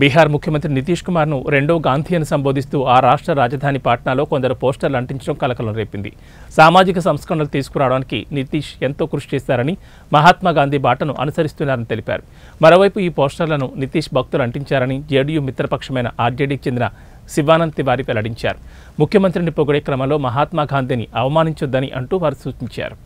బీహార్ ముఖ్యమంత్రి నితీష్ కుమార్ను రెండో అని సంబోధిస్తూ ఆ రాష్ట్ర రాజధాని పాట్నాలో కొందరు పోస్టర్లు అంటించడం కలకలం రేపింది సామాజిక సంస్కరణలు తీసుకురావడానికి నితీష్ ఎంతో కృషి చేశారని మహాత్మా గాంధీ బాటను అనుసరిస్తున్నారని తెలిపారు మరోవైపు ఈ పోస్టర్లను నితీష్ భక్తులు అంటించారని జేడీయూ మిత్రపక్షమైన ఆర్జేడీకి చెందిన శివానంద్ తివారి వెల్లడించారు ముఖ్యమంత్రిని పొగిడే క్రమంలో మహాత్మా గాంధీని అవమానించొద్దని అంటూ వారు సూచించారు